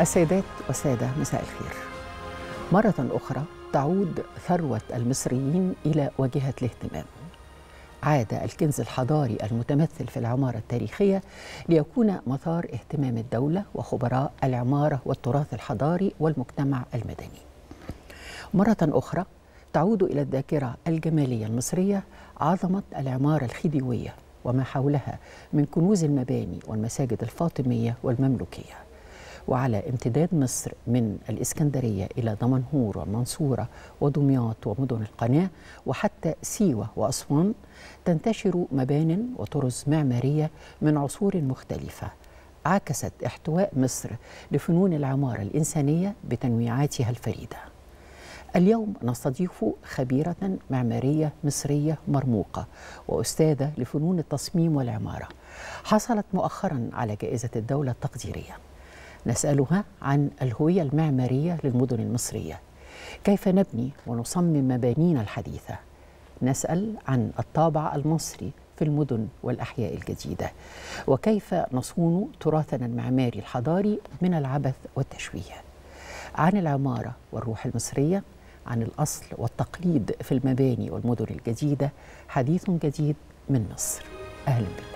السيدات والسادة مساء الخير مرة أخرى تعود ثروة المصريين إلى واجهة الاهتمام عاد الكنز الحضاري المتمثل في العمارة التاريخية ليكون مثار اهتمام الدولة وخبراء العمارة والتراث الحضاري والمجتمع المدني مرة أخرى تعود إلى الذاكرة الجمالية المصرية عظمة العمارة الخديوية وما حولها من كنوز المباني والمساجد الفاطمية والمملوكية وعلى امتداد مصر من الإسكندرية إلى دمنهور والمنصورة ودمياط ومدن القناة وحتى سيوة وأسوان تنتشر مبان وطرز معمارية من عصور مختلفة عكست احتواء مصر لفنون العمارة الإنسانية بتنويعاتها الفريدة اليوم نستضيف خبيرة معمارية مصرية مرموقة وأستاذة لفنون التصميم والعمارة حصلت مؤخرا على جائزة الدولة التقديرية نسألها عن الهوية المعمارية للمدن المصرية كيف نبني ونصمم مبانينا الحديثة نسأل عن الطابع المصري في المدن والأحياء الجديدة وكيف نصون تراثنا المعماري الحضاري من العبث والتشويه عن العمارة والروح المصرية عن الأصل والتقليد في المباني والمدن الجديدة حديث جديد من مصر أهلا بكم